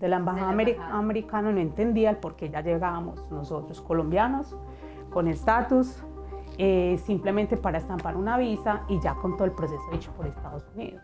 de la embajada, americana no entendía el por qué ya llegábamos nosotros colombianos con estatus eh, simplemente para estampar una visa y ya con todo el proceso hecho por Estados Unidos.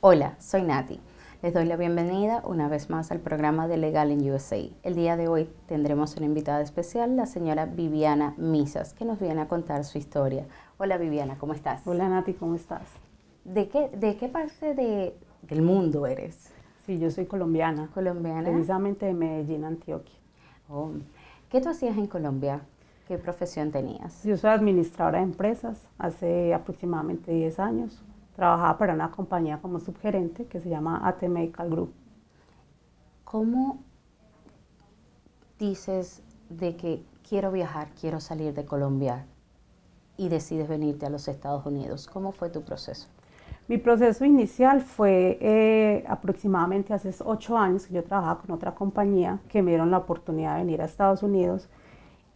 Hola, soy Nati les doy la bienvenida una vez más al programa de Legal in USA. El día de hoy tendremos una invitada especial, la señora Viviana Misas, que nos viene a contar su historia. Hola Viviana, ¿cómo estás? Hola Nati, ¿cómo estás? ¿De qué, de qué parte de, del mundo eres? Sí, yo soy colombiana. Colombiana. Precisamente de Medellín, Antioquia. Oh. ¿Qué tú hacías en Colombia? ¿Qué profesión tenías? Yo soy administradora de empresas hace aproximadamente 10 años trabajaba para una compañía como subgerente que se llama AT Medical Group. ¿Cómo dices de que quiero viajar, quiero salir de Colombia y decides venirte a los Estados Unidos? ¿Cómo fue tu proceso? Mi proceso inicial fue eh, aproximadamente hace ocho años que yo trabajaba con otra compañía que me dieron la oportunidad de venir a Estados Unidos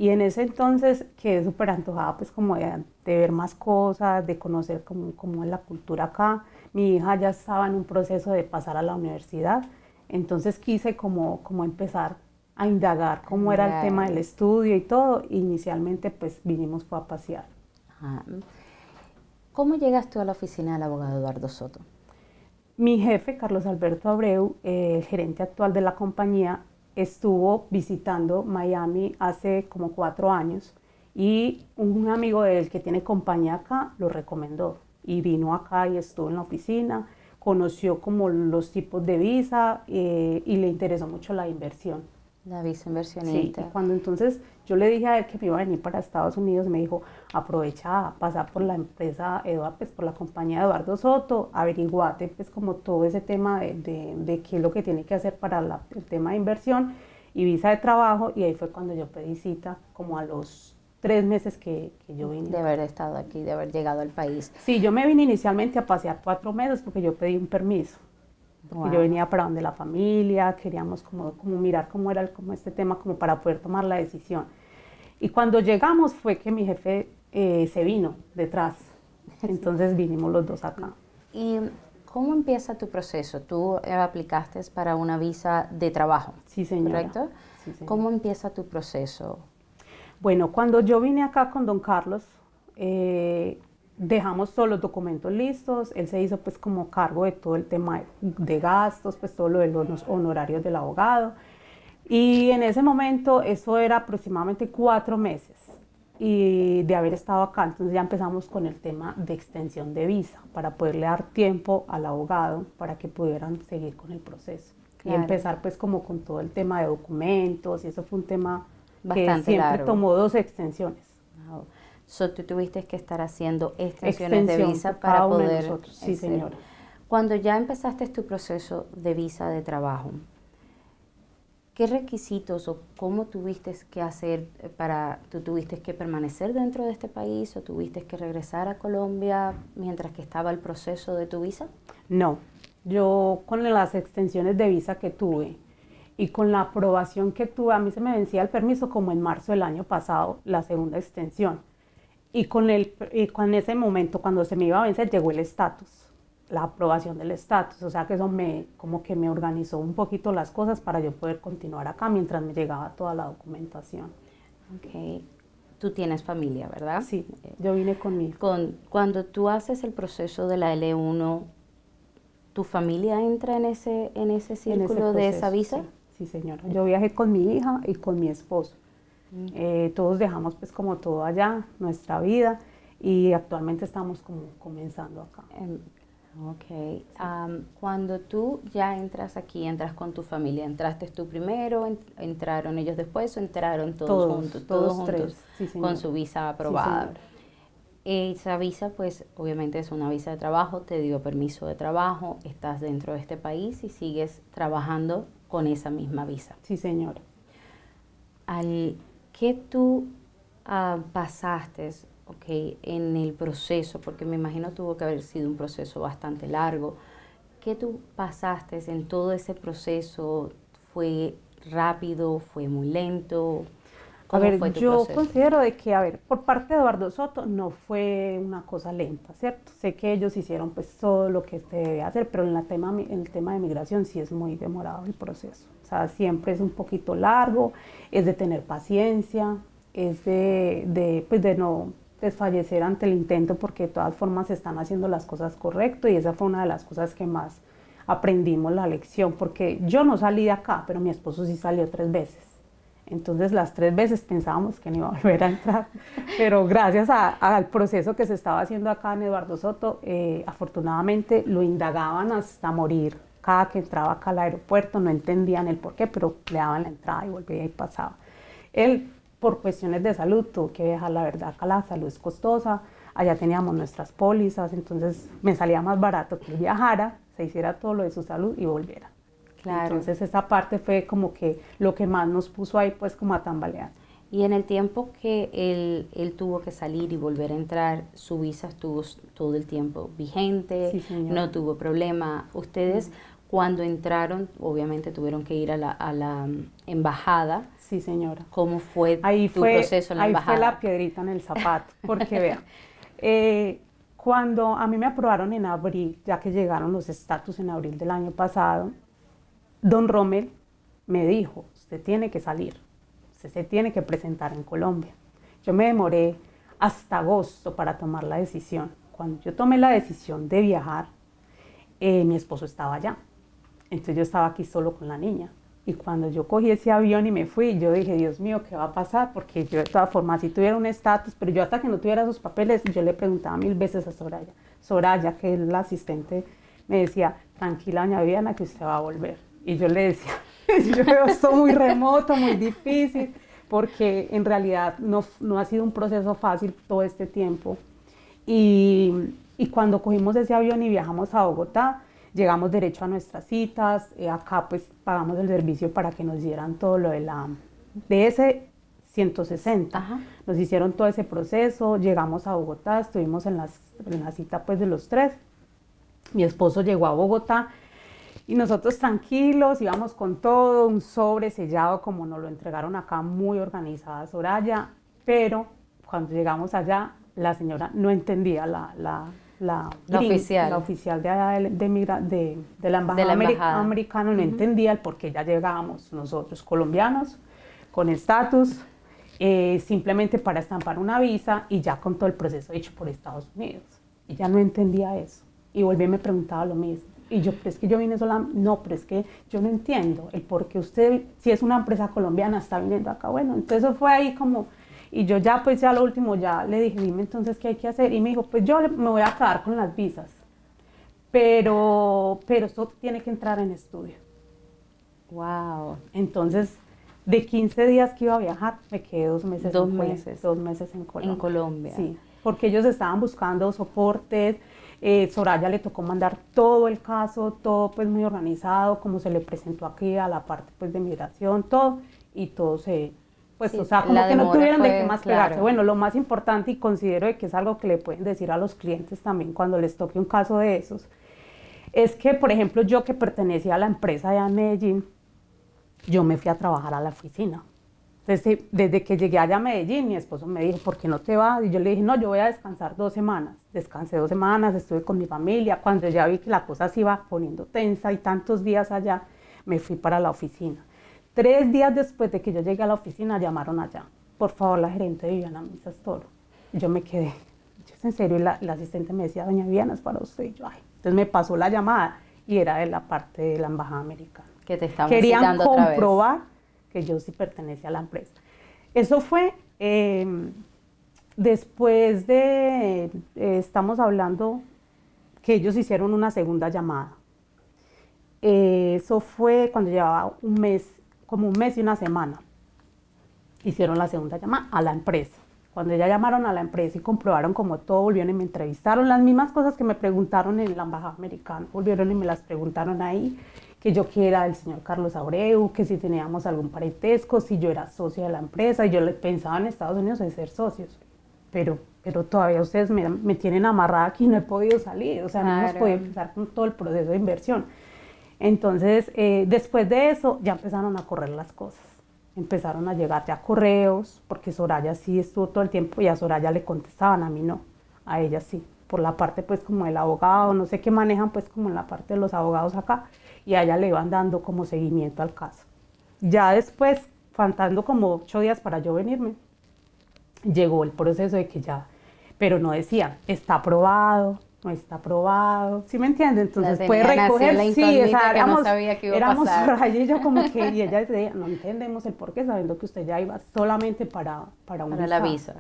y en ese entonces quedé súper antojada pues como de, ver más cosas, de conocer cómo, es la cultura acá. Mi hija ya estaba en un proceso de pasar a la universidad, entonces quise como, como empezar a indagar cómo era el tema del estudio y todo. Inicialmente pues vinimos fue a pasear. ¿Cómo llegas tú a la oficina del abogado Eduardo Soto? Mi jefe, Carlos Alberto Abreu, eh, el gerente actual de la compañía, estuvo visitando Miami hace como cuatro años y un amigo de él que tiene compañía acá lo recomendó y vino acá y estuvo en la oficina, conoció como los tipos de visa eh, y le interesó mucho la inversión. La visa inversionista. Sí, cuando entonces yo le dije a él que me iba a venir para Estados Unidos, me dijo, aprovecha, pasa por la empresa, Eduardo, pues, por la compañía de Eduardo Soto, averiguate pues como todo ese tema de, qué es lo que tiene que hacer para el tema de inversión y visa de trabajo. Y ahí fue cuando yo pedí cita como a los tres meses que, que, yo vine. De haber estado aquí, de haber llegado al país. Sí, yo me vine inicialmente a pasear cuatro meses porque yo pedí un permiso yo venía para donde la familia, queríamos como, como mirar cómo era como este tema, como para poder tomar la decisión. Y cuando llegamos fue que mi jefe eh, se vino detrás. Entonces vinimos los dos acá. ¿Y cómo empieza tu proceso? Tú eh, aplicaste para una visa de trabajo. Sí, señora. ¿Correcto? ¿Cómo empieza tu proceso? Bueno, cuando yo vine acá con don Carlos, eh, dejamos todos los documentos listos, él se hizo pues como cargo de todo el tema de, gastos, pues todo lo de los honorarios del abogado. Y en ese momento eso era aproximadamente cuatro meses y de haber estado acá, entonces ya empezamos con el tema de extensión de visa para poderle dar tiempo al abogado para que pudieran seguir con el proceso. Y empezar pues como con todo el tema de documentos y eso fue un tema Bastante que siempre tomó dos extensiones. So, tú tuviste que estar haciendo extensiones de visa para poder. sí, señora. Cuando ya empezaste tu proceso de visa de trabajo, ¿qué requisitos o cómo tuviste que hacer para, tú tuviste que permanecer dentro de este país o tuviste que regresar a Colombia mientras que estaba el proceso de tu visa? No, yo con las extensiones de visa que tuve y con la aprobación que tuve, a mí se me vencía el permiso como en marzo del año pasado, la segunda extensión. Y con, el, y eh, con ese momento, cuando se me iba a vencer, llegó el estatus, la aprobación del estatus. O sea que eso me, como que me organizó un poquito las cosas para yo poder continuar acá mientras me llegaba toda la documentación. Ok. Tú tienes familia, ¿verdad? Sí, eh, yo vine con mi Con, cuando tú haces el proceso de la L1, ¿tu familia entra en ese, en ese círculo de esa visa? Sí, sí, señora. Yo viajé con mi hija y con mi esposo. Eh, todos dejamos pues como todo allá, nuestra vida, y actualmente estamos como comenzando acá. Em, ok. cuando tú ya entras aquí, entras con tu familia, ¿entraste tú primero, entraron ellos después o entraron todos, juntos? Todos, juntos, con su visa aprobada. esa visa, pues obviamente es una visa de trabajo, te dio permiso de trabajo, estás dentro de este país y sigues trabajando con esa misma visa. Sí, señor. Al ¿qué tú ah, pasaste okay, en el proceso? Porque me imagino tuvo que haber sido un proceso bastante largo. ¿Qué tú pasaste en todo ese proceso? ¿Fue rápido? ¿Fue muy lento? a ver, yo considero de que, a ver, por parte de Eduardo Soto no fue una cosa lenta, ¿cierto? Sé que ellos hicieron pues todo lo que se debe hacer, pero en, tema, el tema de migración sí es muy demorado el proceso. O sea, siempre es un poquito largo, es de tener paciencia, es de, de, pues, de no desfallecer ante el intento porque de todas formas se están haciendo las cosas correcto y esa fue una de las cosas que más aprendimos la lección porque yo no salí de acá, pero mi esposo sí salió tres veces. Entonces las tres veces pensábamos que no iba a volver a entrar, pero gracias al proceso que se estaba haciendo acá en Eduardo Soto, eh, afortunadamente lo indagaban hasta morir. Cada que entraba acá al aeropuerto no entendían el por qué, pero le daban la entrada y volvía y pasaba. Él, por cuestiones de salud, tuvo que dejar la verdad acá, la salud es costosa, allá teníamos nuestras pólizas, entonces me salía más barato que él viajara, se hiciera todo lo de su salud y volviera. Entonces esa parte fue como que lo que más nos puso ahí pues como a tambalear. Y en el tiempo que él, tuvo que salir y volver a entrar, su visa estuvo todo el tiempo vigente, no tuvo problema. Ustedes cuando entraron, obviamente tuvieron que ir a la, mm, embajada. Sí, señora. ¿Cómo fue ahí tu proceso en la embajada? Ahí fue la piedrita en el zapato, porque vean, eh, cuando a mí me aprobaron en abril, ya que llegaron los estatus en abril del año pasado, Don Rommel me dijo, usted tiene que salir, usted se tiene que presentar en Colombia. Yo me demoré hasta agosto para tomar la decisión. Cuando yo tomé la decisión de viajar, eh, mi esposo estaba allá. Entonces yo estaba aquí solo con la niña. Y cuando yo cogí ese avión y me fui, yo dije, Dios mío, ¿qué va a pasar? Porque yo de todas formas, si tuviera un estatus, pero yo hasta que no tuviera sus papeles, yo le preguntaba mil veces a Soraya. Soraya, que es la asistente, me decía, tranquila, doña Viviana, que usted va a volver. Y yo le decía, yo veo esto muy remoto, muy difícil, porque en realidad no, no ha sido un proceso fácil todo este tiempo. Y, y cuando cogimos ese avión y viajamos a Bogotá, llegamos derecho a nuestras citas, eh, acá pues pagamos el servicio para que nos dieran todo lo de la de ese 160. Nos hicieron todo ese proceso, llegamos a Bogotá, estuvimos en, en la cita pues de los tres. Mi esposo llegó a Bogotá y nosotros tranquilos, íbamos con todo, un sobre sellado como nos lo entregaron acá, muy organizada Soraya, pero cuando llegamos allá, la señora no entendía la, la, la, oficial. la oficial de, de, de, la Embajada, Americana, no entendía el por qué ya llegábamos nosotros colombianos con estatus, eh, simplemente para estampar una visa y ya con todo el proceso hecho por Estados Unidos. y ya no entendía eso y volví y me preguntaba lo mismo. Y yo, pero es que yo vine sola, no, pero es que yo no entiendo el por qué usted, si es una empresa colombiana, está viniendo acá. Bueno, entonces fue ahí como, y yo ya, pues ya lo último, ya le dije, dime entonces qué hay que hacer. Y me dijo, pues yo me voy a acabar con las visas, pero, pero eso tiene que entrar en estudio. Wow. Entonces, de 15 días que iba a viajar, me quedé dos meses. Dos meses. Dos meses en Colombia. En Colombia. Sí, porque ellos estaban buscando soportes eh, Soraya le tocó mandar todo el caso, todo pues muy organizado, como se le presentó aquí a la parte pues de migración, todo, y todo se, pues o sea, como que no tuvieron de qué más pegarse. Bueno, lo más importante y considero que es algo que le pueden decir a los clientes también cuando les toque un caso de esos, es que, por ejemplo, yo que pertenecía a la empresa de Medellín, yo me fui a trabajar a la oficina. Entonces, eh, desde que llegué allá a Medellín, mi esposo me dijo, ¿por qué no te vas? Y yo le dije, no, yo voy a descansar dos semanas. Descansé dos semanas, estuve con mi familia. Cuando ya vi que la cosa se iba poniendo tensa y tantos días allá, me fui para la oficina. Tres días después de que yo llegué a la oficina, llamaron allá. Por favor, la gerente de Viviana Misas Toro. Yo me quedé. Yo, en serio, la, asistente me decía, doña Viviana, es para usted. Y yo, ay. Entonces me pasó la llamada y era de la parte de la Embajada Americana. Que te estaban Querían otra comprobar que yo sí pertenecía a la empresa. Eso fue eh, después de, eh, estamos hablando que ellos hicieron una segunda llamada. Eh, eso fue cuando llevaba un mes, como un mes y una semana. Hicieron la segunda llamada a la empresa. Cuando ya llamaron a la empresa y comprobaron como todo, volvieron y me entrevistaron. Las mismas cosas que me preguntaron en la embajada americana, volvieron y me las preguntaron ahí que yo quiera el señor Carlos Abreu, que si teníamos algún parentesco, si yo era socio de la empresa, y yo pensaba en Estados Unidos en ser socios, pero, pero todavía ustedes me, tienen amarrada aquí, no he podido salir, o sea, no hemos podido empezar con todo el proceso de inversión. Entonces, eh, después de eso, ya empezaron a correr las cosas. Empezaron a llegar ya correos, porque Soraya sí estuvo todo el tiempo y a Soraya le contestaban, a mí no, a ella sí por la parte pues como el abogado, no sé qué manejan pues como en la parte de los abogados acá, y allá le iban dando como seguimiento al caso. Ya después, faltando como ocho días para yo venirme, llegó el proceso de que ya, pero no decía, está aprobado, no está aprobado, ¿sí me entiende? Entonces puede recoger, la sí, o éramos, no sabía iba a yo como que, y ella decía, no entendemos el por qué, sabiendo que usted ya iba solamente para, para una Para la visa.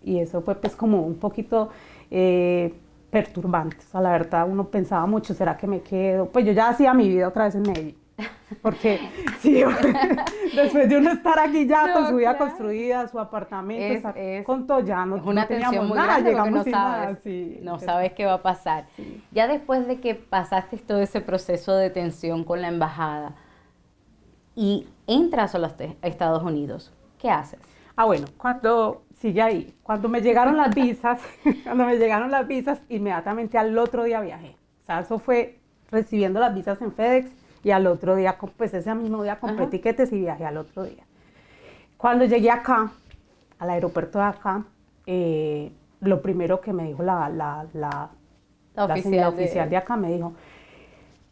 Y eso fue pues como un poquito eh, perturbantes. a la verdad, uno pensaba mucho, ¿será que me quedo? Pues yo ya hacía mi vida otra vez en Medellín. Porque después de uno estar aquí ya con su vida construida, su apartamento, con todo, ya no, no teníamos nada, llegamos sin sabes, no sabes qué va a pasar. Ya después de que pasaste todo ese proceso de tensión con la embajada y entras a los Estados Unidos, ¿qué haces? Ah, bueno, cuando sigue ahí, cuando me llegaron las visas, cuando me llegaron las visas, inmediatamente al otro día viajé. O fue recibiendo las visas en FedEx y al otro día, pues ese mismo día compré etiquetes y viajé al otro día. Cuando llegué acá, al aeropuerto de acá, eh, lo primero que me dijo la, oficial, de... acá, me dijo,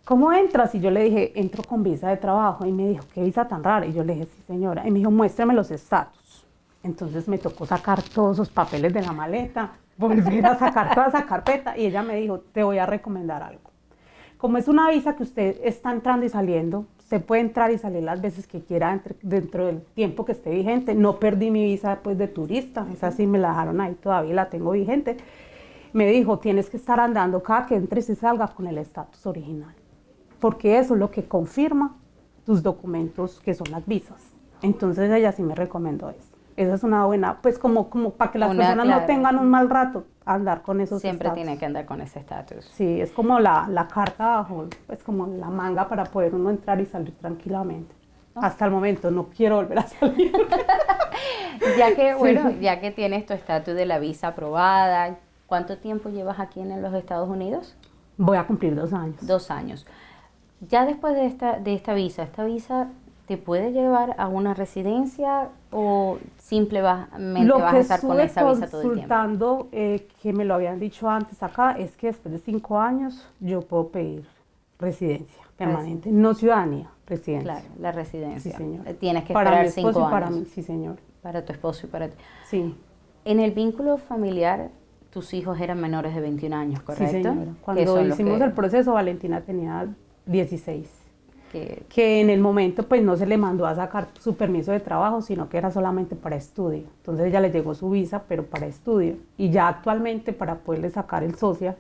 ¿cómo entras? Y yo le dije, entro con visa de trabajo. Y me dijo, ¿qué visa tan rara? Y yo le dije, sí, señora. Y me dijo, muéstrame los estatus. Entonces me tocó sacar todos los papeles de la maleta, volver a sacar toda esa carpeta y ella me dijo, te voy a recomendar algo. Como es una visa que usted está entrando y saliendo, se puede entrar y salir las veces que quiera dentro del tiempo que esté vigente. No perdí mi visa pues, de turista, esa sí me la dejaron ahí todavía, la tengo vigente. Me dijo, tienes que estar andando cada que entres y salgas con el estatus original, porque eso es lo que confirma tus documentos que son las visas. Entonces ella sí me recomendó eso. Esa es una buena, pues como, como para que las personas no tengan un mal rato andar con esos Siempre tiene que andar con ese estatus. Sí, es como la, la carta bajo, pues como la manga para poder uno entrar y salir tranquilamente. Hasta el momento no quiero volver a salir. ya que, bueno, ya que tienes tu estatus de la visa aprobada, ¿cuánto tiempo llevas aquí en los Estados Unidos? Voy a cumplir dos años. Dos años. Ya después de esta, de esta visa, esta visa te puede llevar a una residencia o simplemente lo vas a estar con esa visa todo el tiempo? consultando, eh, que me lo habían dicho antes acá, es que después de cinco años yo puedo pedir residencia permanente, no ciudadanía, residencia. Claro, la residencia. Sí, señor. Eh, tienes que esperar cinco años. Para mí, sí, señor. Para tu esposo y para ti. Sí. En el vínculo familiar, tus hijos eran menores de 21 años, ¿correcto? Sí, Cuando hicimos el proceso, Valentina tenía 16 que, en el momento pues no se le mandó a sacar su permiso de trabajo, sino que era solamente para estudio. Entonces ella le llegó su visa, pero para estudio. Y ya actualmente para poderle sacar el social,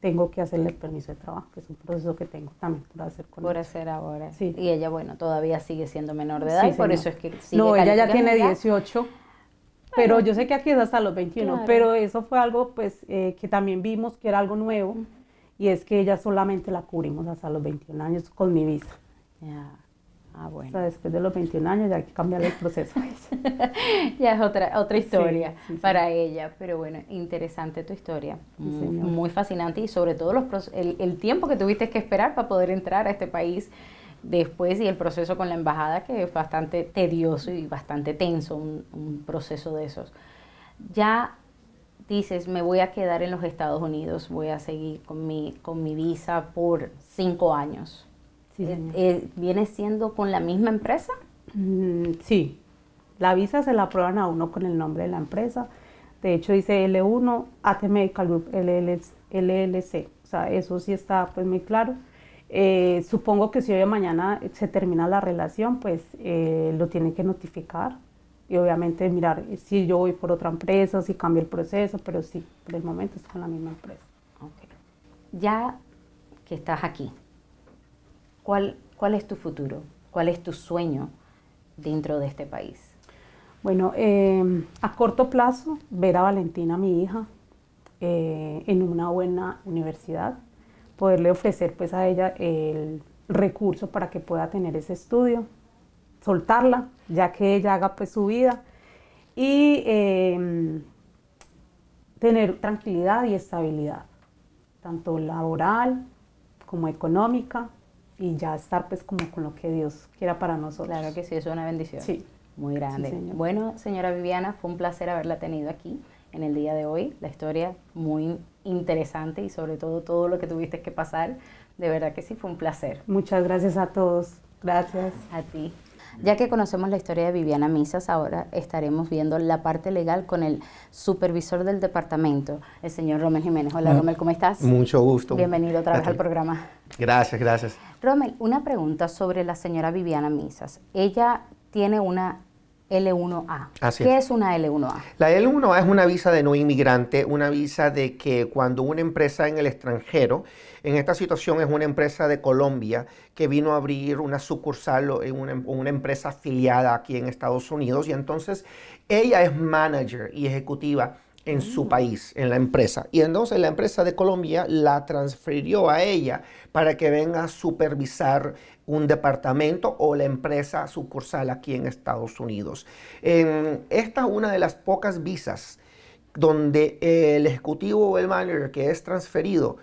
tengo que hacerle el permiso de trabajo, que es un proceso que tengo también por hacer con Por hacer ahora. Sí. Y ella, bueno, todavía sigue siendo menor de edad y por eso es que sigue No, ella ya tiene 18, pero ah. yo sé que aquí es hasta los 21, pero eso fue algo pues eh, que también vimos que era algo nuevo y es que ella solamente la cubrimos hasta los 21 años con mi visa. Ah, bueno. O sea, después de los 21 años ya hay que cambiar el proceso. ya es otra, otra historia para ella, pero bueno, interesante tu historia. Mm, muy, fascinante y sobre todo los, el, tiempo que tuviste que esperar para poder entrar a este país después y el proceso con la embajada que es bastante tedioso y bastante tenso, un, un proceso de esos. Ya dices, me voy a quedar en los Estados Unidos, voy a seguir con mi, con mi visa por cinco años. Eh, eh, ¿Viene siendo con la misma empresa? Mm, sí, la visa se la aprueban a uno con el nombre de la empresa. De hecho dice L1, AT Medical Group, LLC, O sea, eso sí está pues muy claro. Eh, supongo que si hoy mañana se termina la relación, pues lo tiene que notificar y obviamente mirar si yo voy por otra empresa, si cambio el proceso, pero sí, por el momento estoy con la misma empresa. Ya que estás aquí, ¿cuál, ¿cuál es tu futuro? ¿Cuál es tu sueño dentro de este país? Bueno, em, a corto plazo, ver a Valentina, mi hija, eh, en una buena universidad, poderle ofrecer pues a ella el recurso para que pueda tener ese estudio, soltarla, ya que ella haga pues su vida y em, tener tranquilidad y estabilidad, tanto laboral como económica y ya estar pues como con lo que Dios quiera para nosotros. Claro que sí, es una bendición. Sí. Muy grande. Bueno, señora Viviana, fue un placer haberla tenido aquí en el día de hoy. La historia muy interesante y sobre todo todo lo que tuviste que pasar. De verdad que sí, fue un placer. Muchas gracias a todos. Gracias. A ti. Ya que conocemos la historia de Viviana Misas, ahora estaremos viendo la parte legal con el supervisor del departamento, el señor Romel Jiménez. Hola, Romel, ¿cómo estás? Mucho gusto. Bienvenido otra vez al programa. Gracias, gracias. Romel, una pregunta sobre la señora Viviana Misas. Ella tiene una L1A. ¿Qué es. una L1A? La L1A es una visa de no inmigrante, una visa de que cuando una empresa en el extranjero, en esta situación es una empresa de Colombia que vino a abrir una sucursal en una, una empresa afiliada aquí en Estados Unidos y entonces ella es manager y ejecutiva en su mm. país, en la empresa. Y entonces la empresa de Colombia la transfirió a ella para que venga a supervisar un departamento o la empresa sucursal aquí en Estados Unidos. esta es una de las pocas visas donde el ejecutivo o el manager que es transferido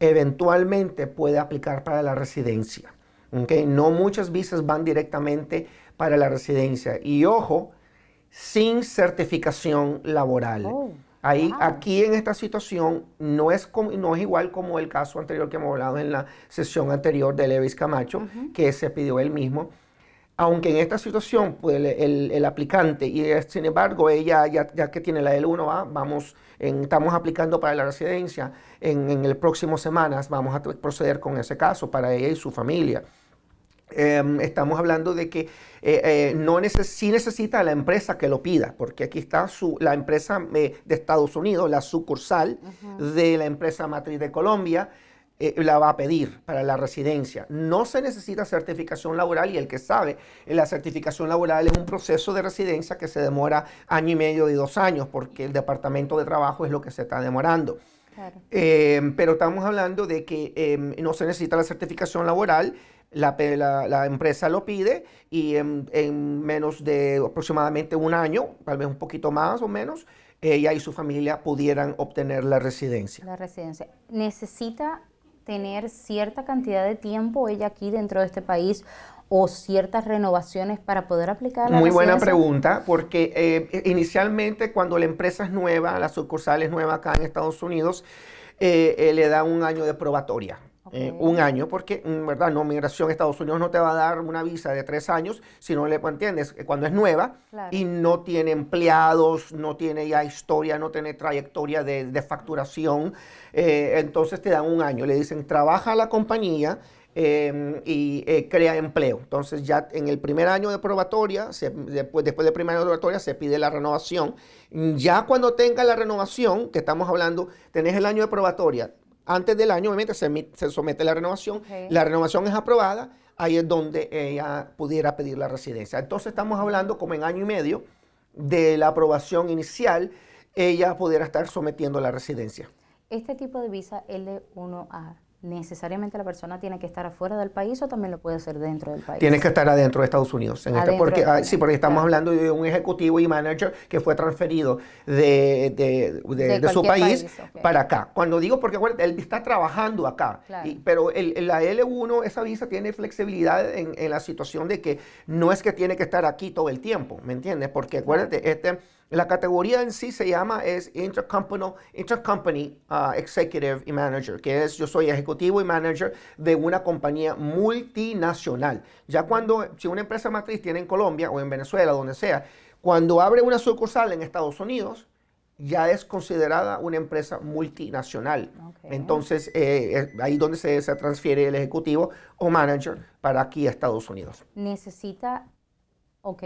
eventualmente puede aplicar para la residencia. ¿okay? No muchas visas van directamente para la residencia. Y ojo, sin certificación laboral. Oh. Aquí en esta situación no es, no igual como el caso anterior que hemos hablado en la sesión anterior de Levis Camacho, que se pidió él mismo. Aunque en esta situación pues, el, aplicante, y sin embargo ella ya, que tiene la L1A, vamos, estamos aplicando para la residencia, en, en el próximo semanas vamos a proceder con ese caso para ella y su familia. Em, estamos hablando de que eh, eh, no neces sí necesita la empresa que lo pida, porque aquí está la empresa eh, de Estados Unidos, la sucursal de la empresa matriz de Colombia, la va a pedir para la residencia. No se necesita certificación laboral y el que sabe, la certificación laboral es un proceso de residencia que se demora año y medio de dos años, porque el Departamento de Trabajo es lo que se está demorando. Em, pero estamos hablando de que em, no se necesita la certificación laboral la, empresa lo pide y en, menos de aproximadamente un año, tal vez un poquito más o menos, ella y su familia pudieran obtener la residencia. La residencia. ¿Necesita tener cierta cantidad de tiempo ella aquí dentro de este país o ciertas renovaciones para poder aplicar? La Muy buena pregunta, porque eh, inicialmente cuando la empresa es nueva, la sucursal es nueva acá en Estados Unidos, eh, eh, le da un año de probatoria. Eh, un año, porque, mm, ¿verdad? No, migración a Estados Unidos no te va a dar una visa de tres años si no le entiendes eh, cuando es nueva y no tiene empleados, no tiene ya historia, no tiene trayectoria de, facturación. Eh, entonces te dan un año. Le dicen, trabaja a la compañía. Em, y crea empleo. Entonces ya en el primer año de probatoria, después, después del primer año de probatoria se pide la renovación. Ya cuando tenga la renovación, que estamos hablando, tenés el año de probatoria, antes del año, obviamente, se, somete la renovación. La renovación es aprobada, ahí es donde ella pudiera pedir la residencia. Entonces estamos hablando como en año y medio de la aprobación inicial, ella pudiera estar sometiendo la residencia. Este tipo de visa L1A necesariamente la persona tiene que estar afuera del país o también lo puede hacer dentro del país. Tiene que estar adentro de Estados Unidos. Este, porque, ah, sí, porque estamos hablando de un ejecutivo y manager que fue transferido de, su país, para acá. Cuando digo, porque él está trabajando acá, pero la L1, esa visa tiene flexibilidad en, en la situación de que no es que tiene que estar aquí todo el tiempo, ¿me entiendes? Porque acuérdate, este la categoría en sí se llama es Intercompany, ah, Executive y Manager, que es yo soy ejecutivo y manager de una compañía multinacional. Ya cuando, si una empresa matriz tiene en Colombia o en Venezuela, donde sea, cuando abre una sucursal en Estados Unidos, ya es considerada una empresa multinacional. Entonces, ahí eh, es ahí donde se, se transfiere el ejecutivo o manager para aquí a Estados Unidos. Necesita, ok,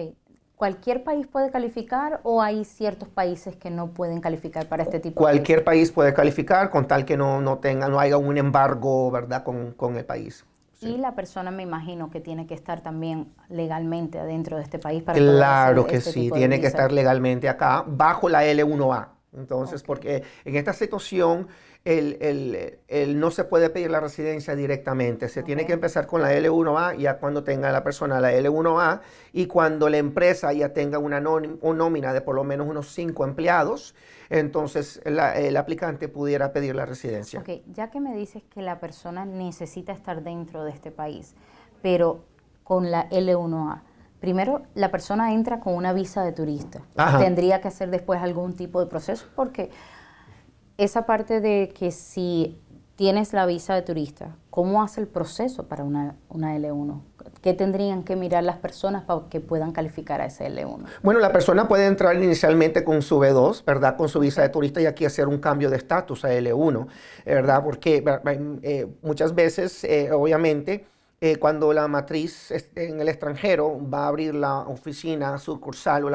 ¿Cualquier país puede calificar o hay ciertos países que no pueden calificar para este tipo Cualquier país puede calificar con tal que no, no, tenga, no haya un embargo ¿verdad? Con, el país. Y la persona me imagino que tiene que estar también legalmente adentro de este país para Claro que este sí, tiene que estar legalmente acá bajo la L1A. Entonces, porque en esta situación el, no se puede pedir la residencia directamente, se tiene que empezar con la L1A ya cuando tenga la persona la L1A y cuando la empresa ya tenga una, nómina de por lo menos unos cinco empleados, entonces el aplicante pudiera pedir la residencia. Ok, ya que me dices que la persona necesita estar dentro de este país, pero con la L1A, Primero, la persona entra con una visa de turista. Tendría que hacer después algún tipo de proceso porque esa parte de que si tienes la visa de turista, ¿cómo hace el proceso para una, L1? ¿Qué tendrían que mirar las personas para que puedan calificar a ese L1? Bueno, la persona puede entrar inicialmente con su B2, ¿verdad? Con su visa de turista y aquí hacer un cambio de estatus a L1, ¿verdad? Porque eh, muchas veces, eh, obviamente, eh, cuando la matriz en el extranjero va a abrir la oficina sucursal o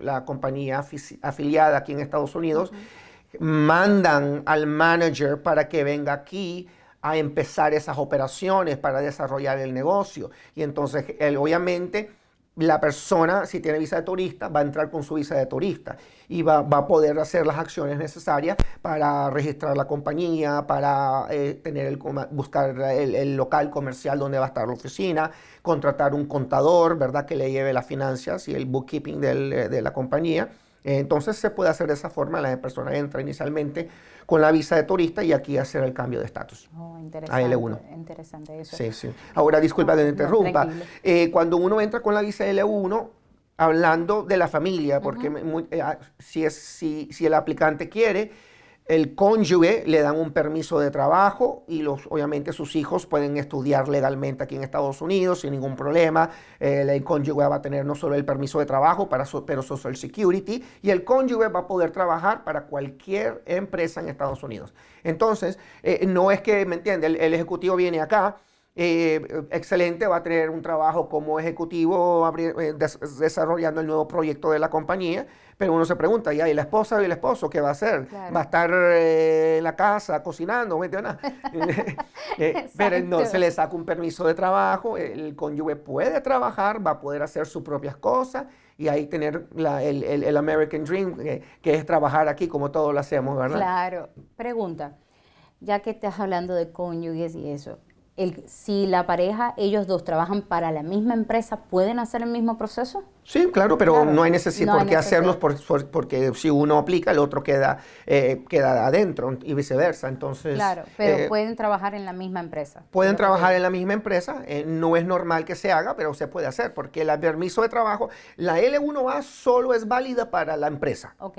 la, compañía afiliada aquí en Estados Unidos, mandan al manager para que venga aquí a empezar esas operaciones, para desarrollar el negocio. Y entonces, él, obviamente, la persona, si tiene visa de turista, va a entrar con su visa de turista y va, a poder hacer las acciones necesarias para registrar la compañía, para eh, tener buscar el, local comercial donde va a estar la oficina, contratar un contador, ¿verdad?, que le lleve las finanzas y el bookkeeping eh, de la compañía entonces se puede hacer de esa forma, la persona entra inicialmente con la visa de turista y aquí hacer el cambio de estatus. Oh, interesante. A L1. Interesante eso. Sí, sí. Ahora, disculpa que interrumpa. Eh, cuando uno entra con la visa L1, hablando de la familia, porque eh, ah, si, es, si, si el aplicante quiere el cónyuge le dan un permiso de trabajo y los, obviamente sus hijos pueden estudiar legalmente aquí en Estados Unidos sin ningún problema. Eh, el, cónyuge va a tener no solo el permiso de trabajo, para pero Social Security y el cónyuge va a poder trabajar para cualquier empresa en Estados Unidos. Entonces, eh, no es que, ¿me entiende? el ejecutivo viene acá eh, excelente, va a tener un trabajo como ejecutivo eh, desarrollando el nuevo proyecto de la compañía, pero uno se pregunta, y ahí la esposa y el esposo qué va a hacer? ¿Va a estar eh, en la casa cocinando? pero no, se le saca un permiso de trabajo, el cónyuge puede trabajar, va a poder hacer sus propias cosas y ahí tener el, American Dream, que es trabajar aquí como todos lo hacemos, ¿verdad? Claro. Pregunta, ya que estás hablando de cónyuges y eso, si la pareja, ellos dos trabajan para la misma empresa, ¿pueden hacer el mismo proceso? Sí, claro, pero no hay necesidad de por porque si uno aplica, el otro queda, eh, adentro y viceversa. Entonces, claro, pero eh, pueden trabajar en la misma empresa. Pueden trabajar en la misma empresa, eh, no es normal que se haga, pero se puede hacer porque el permiso de trabajo, la L1A solo es válida para la empresa. Ok.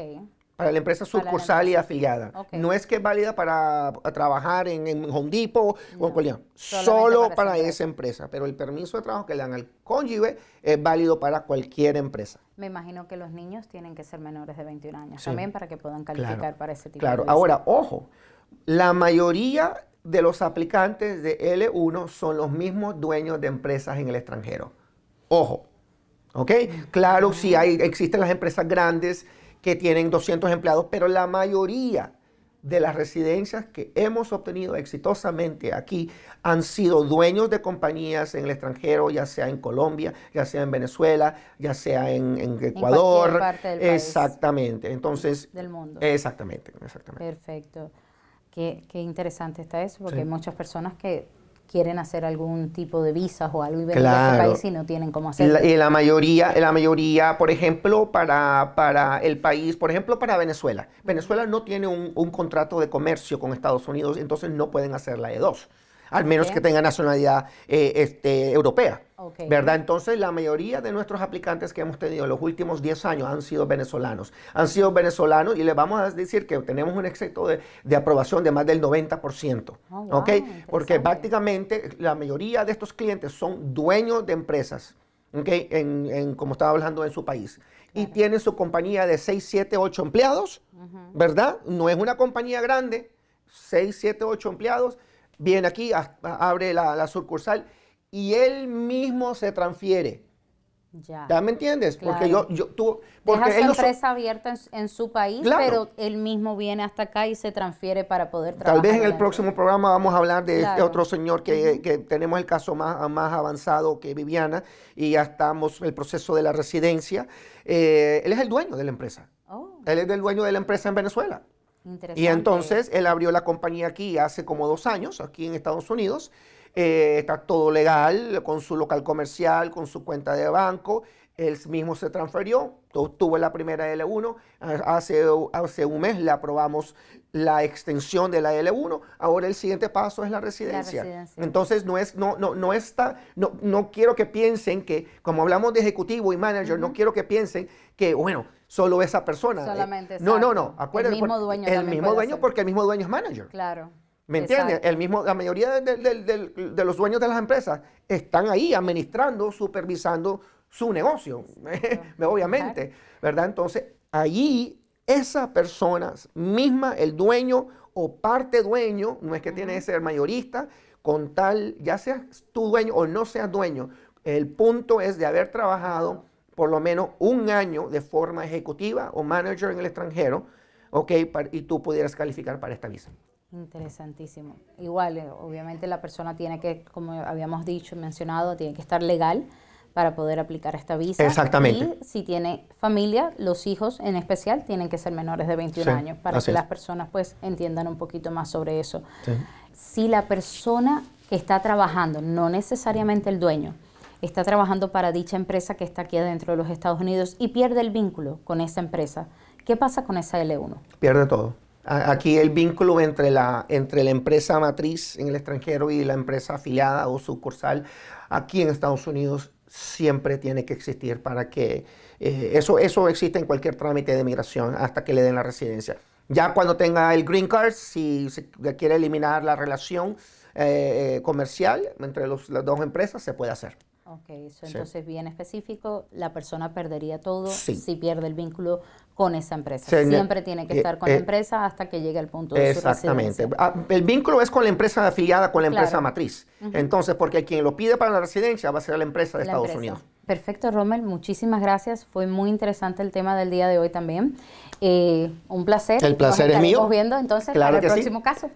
Para la empresa sucursal y afiliada. No es que es válida para trabajar en, Hondipo Home o en Solo para, esa empresa. Pero el permiso de trabajo que le dan al cónyuge es válido para cualquier empresa. Me imagino que los niños tienen que ser menores de 21 años también para que puedan calificar para ese tipo claro. de Claro, ahora, ojo, la mayoría de los aplicantes de L1 son los mismos dueños de empresas en el extranjero. Ojo, ¿ok? Claro, si sí hay, existen las empresas grandes que tienen 200 empleados, pero la mayoría de las residencias que hemos obtenido exitosamente aquí han sido dueños de compañías en el extranjero, ya sea en Colombia, ya sea en Venezuela, ya sea en, Ecuador. En parte del exactamente. Entonces. Del mundo. Exactamente, exactamente. Perfecto. Qué, interesante está eso, porque hay muchas personas que quieren hacer algún tipo de visas o algo y venir a este país y no tienen cómo hacerlo. La, y la mayoría, la mayoría, por ejemplo, para, para el país, por ejemplo, para Venezuela. Venezuela no tiene un, un contrato de comercio con Estados Unidos, entonces no pueden hacer la E2 al menos que tenga nacionalidad eh, este, europea. ¿Verdad? Entonces, la mayoría de nuestros aplicantes que hemos tenido en los últimos 10 años han sido venezolanos. Han sido venezolanos y les vamos a decir que tenemos un éxito de, aprobación de más del 90%. ¿Ok? Oh, Porque prácticamente la mayoría de estos clientes son dueños de empresas. ¿Ok? como estaba hablando en su país. Y tienen su compañía de 6, 7, 8 empleados, ¿verdad? No es una compañía grande, 6, 7, 8 empleados viene aquí, abre la, la, sucursal y él mismo se transfiere. Ya. me entiendes? Porque yo, yo tú, porque Deja su empresa abierta en, su país, pero él mismo viene hasta acá y se transfiere para poder trabajar. Tal vez en el próximo programa vamos a hablar de este otro señor que, que, tenemos el caso más, más avanzado que Viviana y ya estamos en el proceso de la residencia. Eh, él es el dueño de la empresa. Oh. Él es el dueño de la empresa en Venezuela. Y entonces él abrió la compañía aquí hace como dos años, aquí en Estados Unidos. Eh, está todo legal, con su local comercial, con su cuenta de banco. Él mismo se transfirió, obtuvo la primera L1. Hace, hace un mes le aprobamos la extensión de la L1. Ahora el siguiente paso es la residencia. Entonces no es, no, no, no está, no, no quiero que piensen que, como hablamos de ejecutivo y manager, no quiero que piensen que, bueno, solo esa persona. Solamente. no, no, no. Acuérdense, el mismo dueño. El mismo dueño porque el mismo dueño es manager. Claro. ¿Me entiendes? El mismo, la mayoría de, los dueños de las empresas están ahí administrando, supervisando su negocio, obviamente, ¿verdad? Entonces, allí esas personas misma, el dueño o parte dueño, no es que tiene que ser mayorista, con tal, ya seas tu dueño o no seas dueño, el punto es de haber trabajado por lo menos un año de forma ejecutiva o manager en el extranjero, ¿ok? y tú pudieras calificar para esta visa. Interesantísimo. Igual, eh, obviamente la persona tiene que, como habíamos dicho, y mencionado, tiene que estar legal para poder aplicar esta visa. Exactamente. Y si tiene familia, los hijos en especial tienen que ser menores de 21 años para que las personas pues entiendan un poquito más sobre eso. Si la persona que está trabajando, no necesariamente el dueño, está trabajando para dicha empresa que está aquí adentro de los Estados Unidos y pierde el vínculo con esa empresa. ¿Qué pasa con esa L1? Pierde todo. Aquí el vínculo entre la, entre la empresa matriz en el extranjero y la empresa afiliada o sucursal aquí en Estados Unidos siempre tiene que existir para que eh, eso, eso existe en cualquier trámite de migración hasta que le den la residencia. Ya cuando tenga el green card, si se quiere eliminar la relación eh, eh, comercial entre las dos empresas, se puede hacer. Ok, eso entonces bien específico, la persona perdería todo si pierde el vínculo con esa empresa. Siempre tiene que eh, estar con la eh, empresa hasta que llegue al punto de Exactamente. Ah, el vínculo es con la empresa afiliada, con la empresa matriz. Entonces, porque quien lo pide para la residencia va a ser la empresa de Estados Unidos. Perfecto, Rommel, muchísimas gracias. Fue muy interesante el tema del día de hoy también. Eh, un placer. El placer es mío. viendo entonces en el próximo caso.